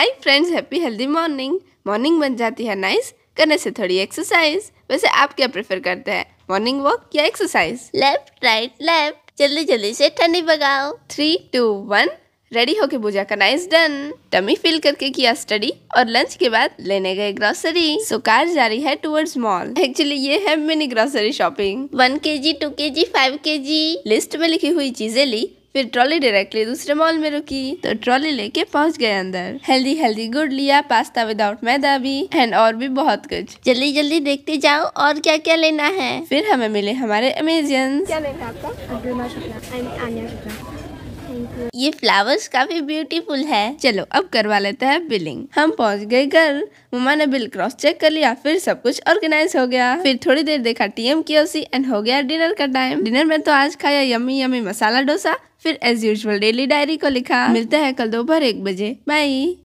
हाय friends happy healthy morning morning बन जाती है नाइस करने से थोड़ी एक्सरसाइज वैसे आप क्या प्रेफर करते हैं मॉर्निंग वॉक या एक्सरसाइज लेफ्ट राइट लेफ्ट जल्दी जल्दी से ठंडी बगाओ थ्री टू वन रेडी होके पूजा का नाइस डन टमी फिल करके किया स्टडी और लंच के बाद लेने गए ग्रोसरी सो कार जा रही है टूवर्ड्स मॉल एक्चुअली ये है मिनी ग्रोसरी शॉपिंग वन के जी टू के जी फाइव के जी लिस्ट में लिखी हुई चीजें ली फिर ट्रॉली डायरेक्टली दूसरे मॉल में रुकी तो ट्रॉली लेके पहुंच गए अंदर हेल्दी हेल्दी गुड लिया पास्ता विदाउट मैदा भी एंड और भी बहुत कुछ जल्दी जल्दी देखते जाओ और क्या क्या लेना है फिर हमें मिले हमारे अमेजियन क्या लेना ये फ्लावर्स काफी ब्यूटीफुल है चलो अब करवा लेते हैं बिलिंग हम पहुंच गए घर मम्मा ने बिल क्रॉस चेक कर लिया फिर सब कुछ ऑर्गेनाइज हो गया फिर थोड़ी देर देखा टीएम की एंड हो गया डिनर का टाइम डिनर में तो आज खाया यमी यमी मसाला डोसा फिर एज यूजल डेली डायरी को लिखा मिलता है कल दोपहर एक बजे बाई